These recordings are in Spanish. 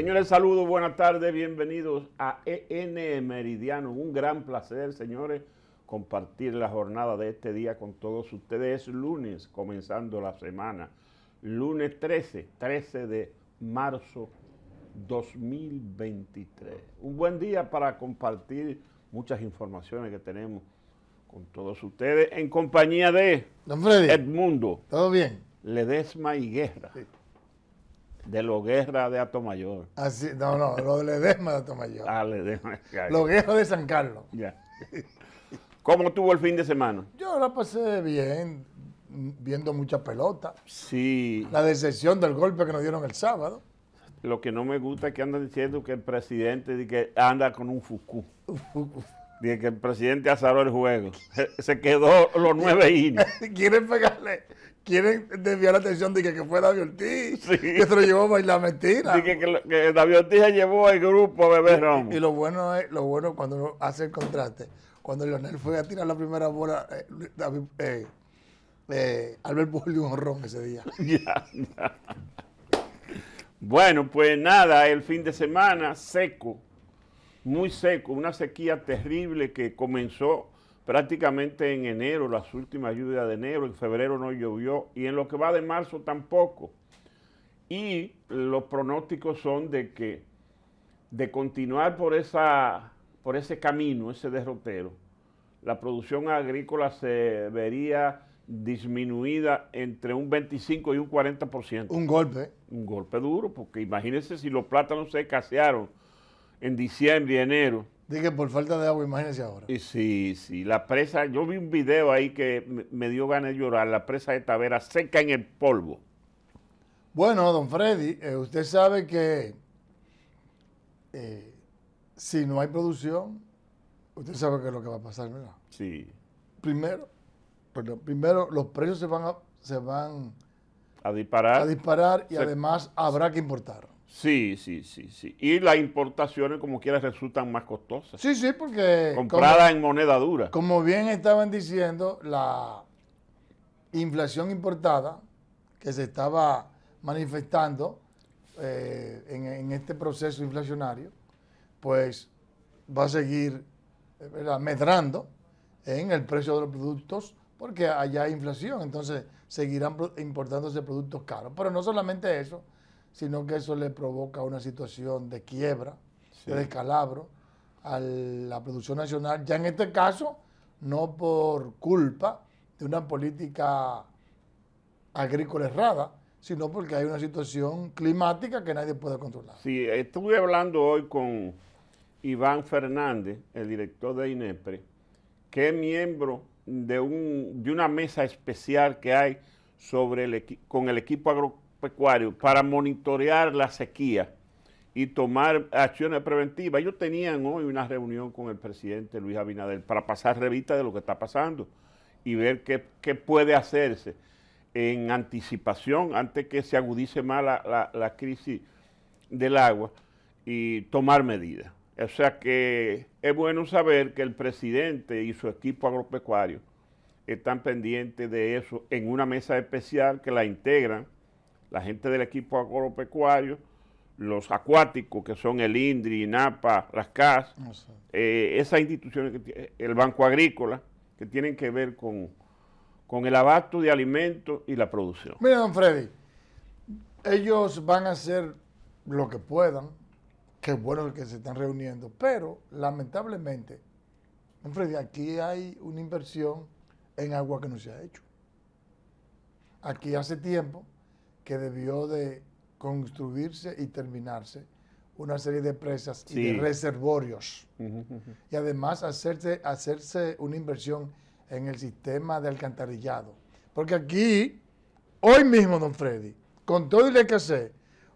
Señores, saludos, buenas tardes, bienvenidos a EN Meridiano. Un gran placer, señores, compartir la jornada de este día con todos ustedes. Es lunes, comenzando la semana. Lunes 13, 13 de marzo 2023. Un buen día para compartir muchas informaciones que tenemos con todos ustedes en compañía de Edmundo. ¿Todo bien? Ledesma y Guerra. De guerras de Atomayor. Así, no, no, lo de Ledesma de Atomayor. Ah, Ledesma. guerras de San Carlos. Ya. ¿Cómo tuvo el fin de semana? Yo la pasé bien, viendo mucha pelota. Sí. La decepción del golpe que nos dieron el sábado. Lo que no me gusta es que andan diciendo que el presidente que anda con un fucú. Dice que el presidente azaró el juego. Se quedó los nueve innings. Quieren pegarle quieren desviar la atención de que, fue David Ortiz, que se lo llevó a bailar mentira. que, que, David Ortiz se llevó al grupo a beber Y, lo bueno es, lo bueno cuando hace el contraste, cuando Leonel fue a tirar la primera bola, eh, eh, eh Albert Bull dio un ese día. Bueno, pues nada, el fin de semana seco, muy seco, una sequía terrible que comenzó prácticamente en enero, las últimas lluvias de enero, en febrero no llovió y en lo que va de marzo tampoco. Y los pronósticos son de que de continuar por, esa, por ese camino, ese derrotero, la producción agrícola se vería disminuida entre un 25 y un 40%. Un golpe. Un golpe duro, porque imagínense si los plátanos se escasearon en diciembre y enero, Dije, por falta de agua, imagínese ahora. Y sí, sí, la presa, yo vi un video ahí que me, dio ganas de llorar, la presa de Tavera seca en el polvo. Bueno, don Freddy, eh, usted sabe que eh, si no hay producción, usted sabe qué es lo que va a pasar, ¿verdad? Sí. Primero, primero los precios se van a, se van a disparar. A disparar y además habrá que importar. Sí, sí, sí, sí. Y las importaciones, como quieras, resultan más costosas. Sí, sí, porque... Comprada en moneda dura. Como bien estaban diciendo, la inflación importada que se estaba manifestando eh, en, este proceso inflacionario, pues va a seguir eh, amedrando medrando en el precio de los productos porque allá hay inflación, entonces seguirán importándose productos caros. Pero no solamente eso, sino que eso le provoca una situación de quiebra, de descalabro a la producción nacional, ya en este caso, no por culpa de una política agrícola errada, sino porque hay una situación climática que nadie puede controlar. Sí, estuve hablando hoy con Iván Fernández, el director de INEPRE, que es miembro de, un, de una mesa especial que hay sobre el, con el equipo agro, pecuarios para monitorear la sequía y tomar acciones preventivas. Ellos tenían hoy una reunión con el presidente Luis Abinader para pasar revista de lo que está pasando y ver qué, puede hacerse en anticipación antes que se agudice más la crisis del agua y tomar medidas. O sea que es bueno saber que el presidente y su equipo agropecuario están pendientes de eso en una mesa especial que la integran la gente del equipo agropecuario, los acuáticos, que son el INDRI, INAPA, las CAS, eh, esas instituciones, que el Banco Agrícola, que tienen que ver con, con el abasto de alimentos y la producción. Mira, don Freddy, ellos van a hacer lo que puedan, que es bueno que se están reuniendo, pero lamentablemente, don Freddy, aquí hay una inversión en agua que no se ha hecho. Aquí hace tiempo que debió de construirse y terminarse una serie de presas y reservorios. Y además hacerse, hacerse una inversión en el sistema de alcantarillado. Porque aquí, hoy mismo, don Freddy, con todo y que sé,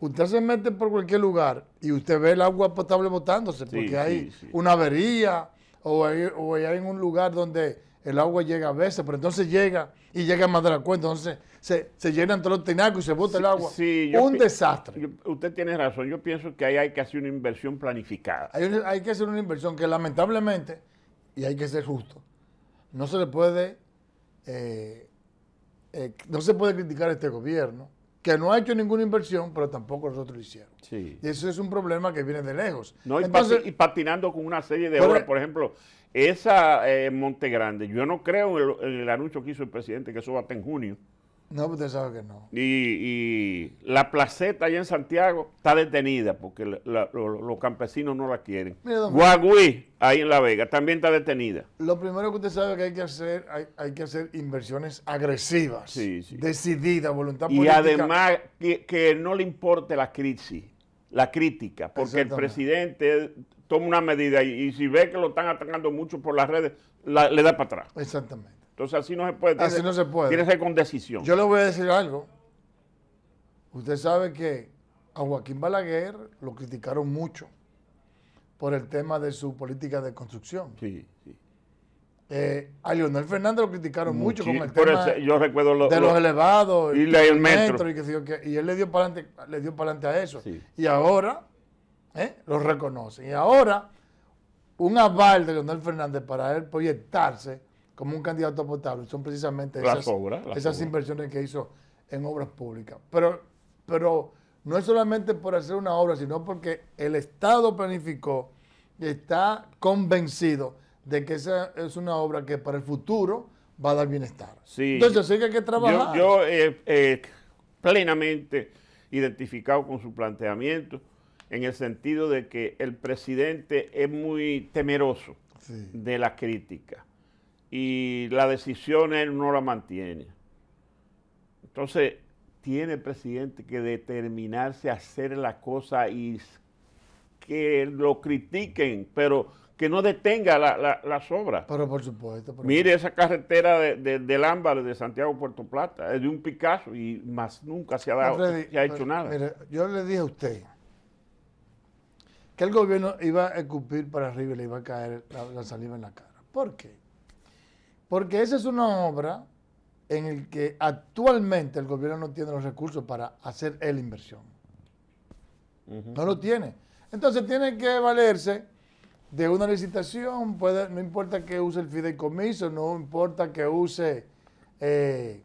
usted se mete por cualquier lugar y usted ve el agua potable botándose, porque hay una avería o hay, o hay un lugar donde el agua llega a veces, pero entonces llega y llega más de la cuenta, entonces se, se llenan todos los tinacos y se bota el agua. Sí, un desastre. usted tiene razón, yo pienso que ahí hay que hacer una inversión planificada. Hay, que hacer una inversión que lamentablemente, y hay que ser justo, no se le puede, eh, eh, no se puede criticar a este gobierno, que no ha hecho ninguna inversión, pero tampoco nosotros lo hicieron. Sí. Y eso es un problema que viene de lejos. y, patinando con una serie de obras, por ejemplo, esa eh, Monte Montegrande, yo no creo en el, anuncio que hizo el presidente, que eso va hasta en junio. No, usted sabe que no. Y, la placeta allá en Santiago está detenida porque los campesinos no la quieren. Guagüí, ahí en La Vega, también está detenida. Lo primero que usted sabe que hay que hacer, hay, que hacer inversiones agresivas, decididas, voluntad política. Y además que no le importe la crisis la crítica, porque el presidente toma una medida y, si ve que lo están atacando mucho por las redes, le da para atrás. Exactamente. Entonces así no se puede. Así no se puede. Tiene que ser con decisión. Yo le voy a decir algo. Usted sabe que a Joaquín Balaguer lo criticaron mucho por el tema de su política de construcción. Sí, sí. Eh, a Leonel Fernández lo criticaron mucho el tema yo recuerdo de los elevados y, el metro, y, él le dio para adelante, le dio para a eso. Y ahora eh, lo reconocen. Y ahora un aval de Leonel Fernández para él proyectarse como un candidato potable son precisamente esas, esas inversiones que hizo en obras públicas. Pero, pero no es solamente por hacer una obra, sino porque el Estado planificó y está convencido de que esa es una obra que para el futuro va a dar bienestar. Entonces, sí que hay que trabajar. Yo, eh, eh, plenamente identificado con su planteamiento, en el sentido de que el presidente es muy temeroso de la crítica y la decisión él no la mantiene. Entonces, tiene el presidente que determinarse a hacer la cosa y que lo critiquen, pero que no detenga las obras. Pero por supuesto. Mire esa carretera de, del Ámbar, de Santiago Puerto Plata, es de un Picasso y más nunca se ha, dado, hecho nada. yo le dije a usted que el gobierno iba a escupir para arriba y le iba a caer la, saliva en la cara. ¿Por qué? Porque esa es una obra en la que actualmente el gobierno no tiene los recursos para hacer la inversión. No lo tiene. Entonces tiene que valerse de una licitación, no importa que use el fideicomiso, no importa que use eh,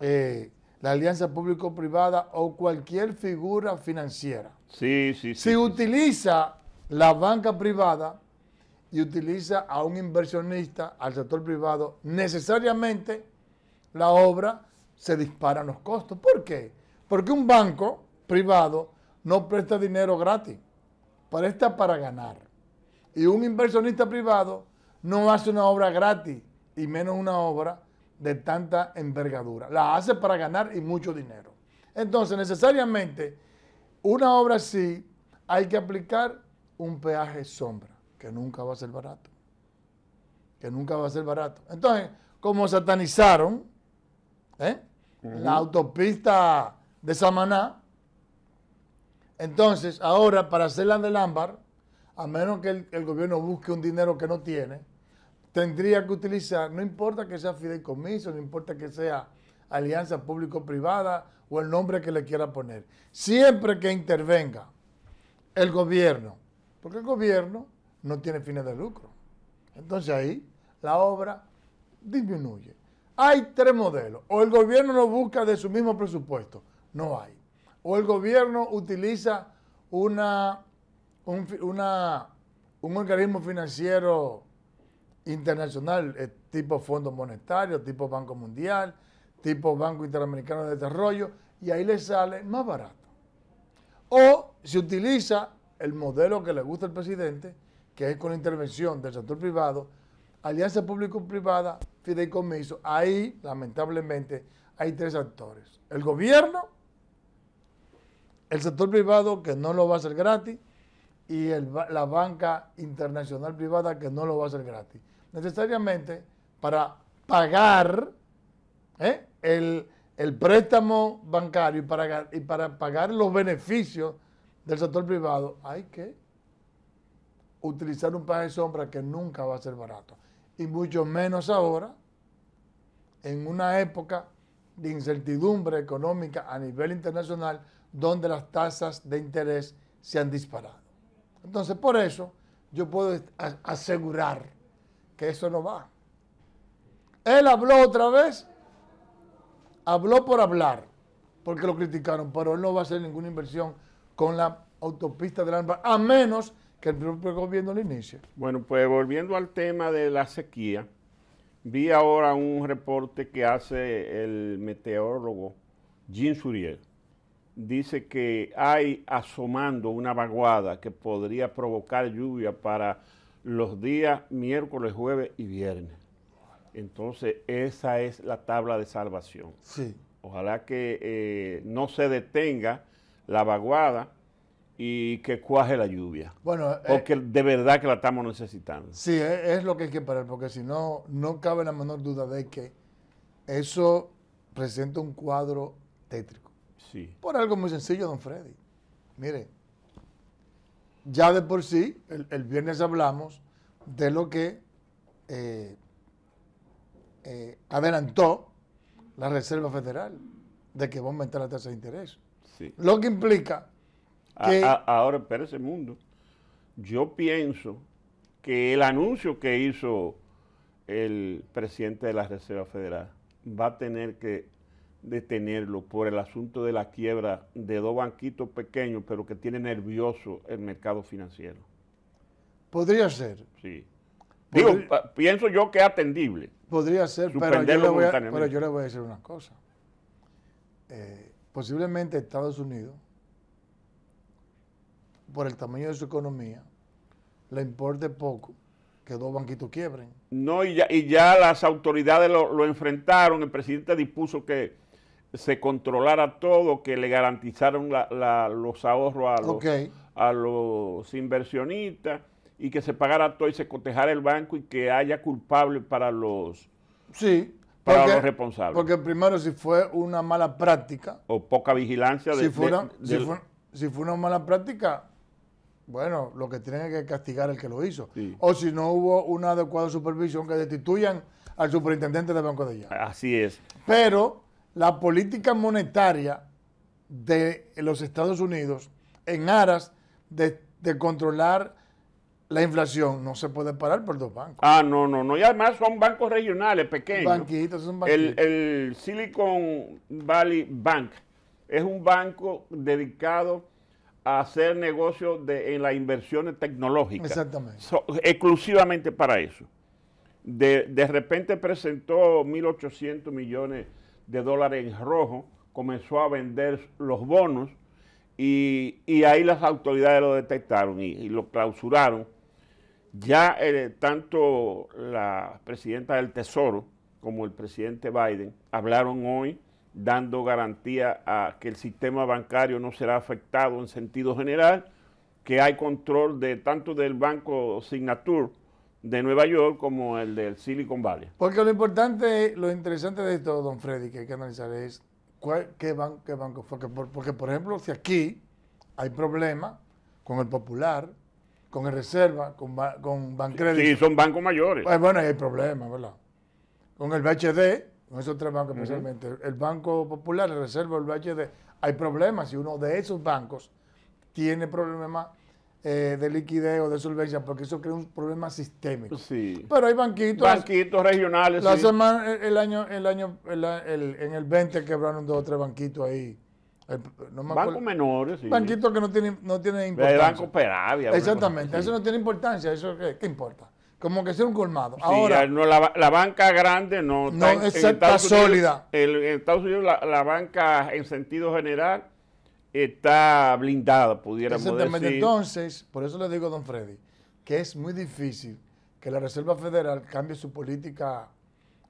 eh, la alianza público-privada o cualquier figura financiera. Sí, sí, sí. Si utiliza la banca privada y utiliza a un inversionista, al sector privado, necesariamente la obra se disparan los costos. ¿Por qué? Porque un banco privado no presta dinero gratis, presta para ganar. Y un inversionista privado no hace una obra gratis y menos una obra de tanta envergadura. La hace para ganar y mucho dinero. Entonces, necesariamente, una obra así hay que aplicar un peaje sombra, que nunca va a ser barato. Que nunca va a ser barato. Entonces, como satanizaron ¿eh? la autopista de Samaná, entonces ahora para hacer la del a menos que el, gobierno busque un dinero que no tiene, tendría que utilizar, no importa que sea fideicomiso, no importa que sea alianza público-privada o el nombre que le quiera poner, siempre que intervenga el gobierno, porque el gobierno no tiene fines de lucro. Entonces ahí la obra disminuye. Hay tres modelos. O el gobierno no busca de su mismo presupuesto. No hay. O el gobierno utiliza una un, una, un organismo financiero internacional, eh, tipo Fondo Monetario, tipo Banco Mundial, tipo Banco Interamericano de Desarrollo, y ahí le sale más barato. O se utiliza el modelo que le gusta al presidente, que es con la intervención del sector privado, alianza público-privada, fideicomiso. Ahí, lamentablemente, hay tres actores. El gobierno, el sector privado, que no lo va a hacer gratis, y la banca internacional privada que no lo va a hacer gratis. Necesariamente para pagar ¿eh? el, préstamo bancario y para, y para pagar los beneficios del sector privado hay que utilizar un de sombra que nunca va a ser barato. Y mucho menos ahora, en una época de incertidumbre económica a nivel internacional, donde las tasas de interés se han disparado. Entonces, por eso yo puedo asegurar que eso no va. Él habló otra vez, habló por hablar, porque lo criticaron, pero él no va a hacer ninguna inversión con la autopista de la a menos que el propio gobierno lo inicie. Bueno, pues volviendo al tema de la sequía, vi ahora un reporte que hace el meteorólogo Jean Suriel dice que hay asomando una vaguada que podría provocar lluvia para los días miércoles, jueves y viernes. Entonces, esa es la tabla de salvación. Ojalá que eh, no se detenga la vaguada y que cuaje la lluvia. Bueno, eh, porque de verdad que la estamos necesitando. Sí, e, es, lo que hay que parar, porque si no, no cabe la menor duda de que eso presenta un cuadro tétrico. Por algo muy sencillo, don Freddy. Mire, ya de por sí, el, viernes hablamos de lo que eh, eh, adelantó la Reserva Federal, de que va a aumentar la tasa de interés. Sí. Lo que implica que... ahora, espérense, mundo, yo pienso que el anuncio que hizo el presidente de la Reserva Federal va a tener que detenerlo por el asunto de la quiebra de dos banquitos pequeños, pero que tiene nervioso el mercado financiero. Podría ser. Sí. Digo, pienso yo que es atendible. Podría ser, pero yo, le voy a, decir una cosa. Eh, posiblemente Estados Unidos, por el tamaño de su economía, le importe poco que dos banquitos quiebren. No, y ya, y ya las autoridades lo enfrentaron, el presidente dispuso que se controlara todo, que le garantizaron los ahorros a los, a los inversionistas y que se pagara todo y se cotejara el banco y que haya culpable para los, sí, para los responsables. Porque primero si fue una mala práctica. O poca vigilancia. De, si, fue una, si, fue, una mala práctica, bueno, lo que tiene que castigar el que lo hizo. O si no hubo una adecuada supervisión, que destituyan al superintendente del Banco de ella Así es. Pero la política monetaria de los Estados Unidos en aras de, controlar la inflación no se puede parar por dos bancos. Ah, no, no, no. Y además son bancos regionales pequeños. Banquitos, son banquitos. El, Silicon Valley Bank es un banco dedicado a hacer negocios en las inversiones tecnológicas. Exactamente. exclusivamente para eso. De, de repente presentó 1.800 millones de dólares en rojo, comenzó a vender los bonos y, ahí las autoridades lo detectaron y, lo clausuraron. Ya eh, tanto la presidenta del Tesoro como el presidente Biden hablaron hoy dando garantía a que el sistema bancario no será afectado en sentido general, que hay control de tanto del banco Signature de Nueva York como el del Silicon Valley. Porque lo importante, lo interesante de esto, don Freddy, que hay que analizar es qué, banco, porque por, porque por ejemplo, si aquí hay problemas con el Popular, con el Reserva, con, con Bancredit. Sí, son bancos mayores. Pues bueno, hay problemas, ¿verdad? Con el BHD, con esos tres bancos especialmente, el Banco Popular, el Reserva, el BHD, hay problemas y uno de esos bancos tiene problemas eh, de liquidez o de solvencia, porque eso crea un problema sistémico. Sí. Pero hay banquitos. Banquitos regionales. La semana, el año, el año, el, en el 20 quebraron dos o tres banquitos ahí. No bancos menores, sí. Banquitos que no tienen, no tienen importancia. Banco Peravia. Exactamente, eso no tiene importancia, eso qué, importa. Como que sea un colmado. Ahora, no, la, la, banca grande no, está, en, sólida. el, en Estados Unidos la, la banca en sentido general está blindada, pudiéramos Exactamente. Entonces, por eso le digo don Freddy, que es muy difícil que la Reserva Federal cambie su política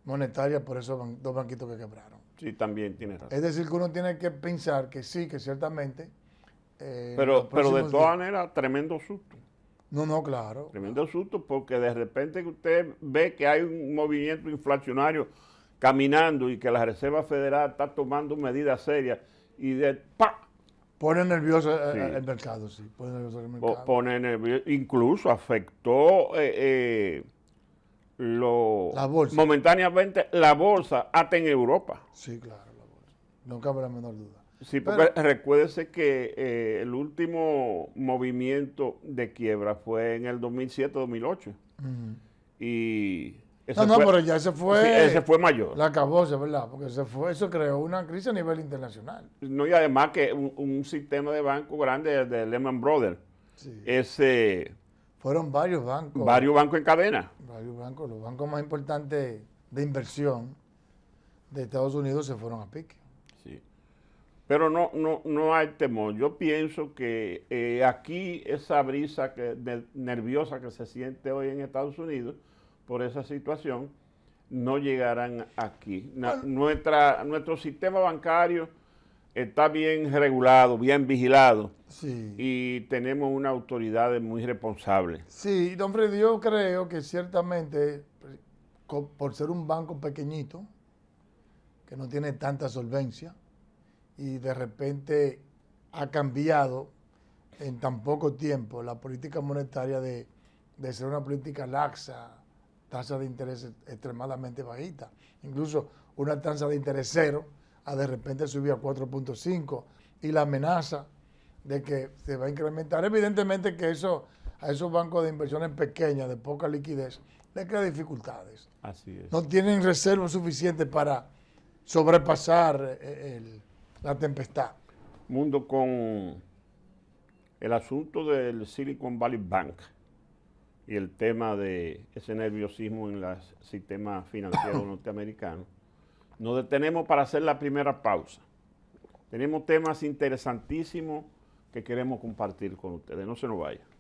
monetaria por esos dos banquitos que quebraron. Sí, también tiene razón. Es decir, que uno tiene que pensar que sí, que ciertamente. Eh, pero, pero de todas maneras, tremendo susto. No, no, claro. Tremendo susto porque de repente usted ve que hay un movimiento inflacionario caminando y que la Reserva Federal está tomando medidas serias y de ¡pam! Pone nervioso eh, eh, el, mercado, sí. Pone nervioso el mercado. Pone nervioso, incluso afectó eh, lo, la bolsa. momentáneamente la bolsa, hasta en Europa. Sí, claro, la bolsa. No cabe la menor duda. Sí, porque recuérdese que el último movimiento de quiebra fue en el 2007-2008. Y no, no, pero ya se fue. fue mayor. La acabó, ¿verdad? Porque se fue, eso creó una crisis a nivel internacional. No, y además que un, sistema de banco grande de Lehman Brothers. Ese. Fueron varios bancos. Varios bancos en cadena. Varios bancos. Los bancos más importantes de inversión de Estados Unidos se fueron a pique. Sí. Pero no, no, no hay temor. Yo pienso que eh, aquí esa brisa que, nerviosa que se siente hoy en Estados Unidos por esa situación, no llegarán aquí. nuestra, nuestro sistema bancario está bien regulado, bien vigilado y tenemos una autoridad muy responsable. Sí, don Freddy, yo creo que ciertamente, por ser un banco pequeñito, que no tiene tanta solvencia y de repente ha cambiado en tan poco tiempo la política monetaria de, de ser una política laxa, tasa de interés extremadamente bajita. Incluso una tasa de interés cero a de repente subir a 4.5 y la amenaza de que se va a incrementar. Evidentemente que eso a esos bancos de inversiones pequeñas, de poca liquidez, les crea dificultades. Así es. No tienen reservas suficientes para sobrepasar eh, la tempestad. Mundo con el asunto del Silicon Valley Bank y el tema de ese nerviosismo en el sistema financiero norteamericano, nos detenemos para hacer la primera pausa. Tenemos temas interesantísimos que queremos compartir con ustedes. No se nos vayan.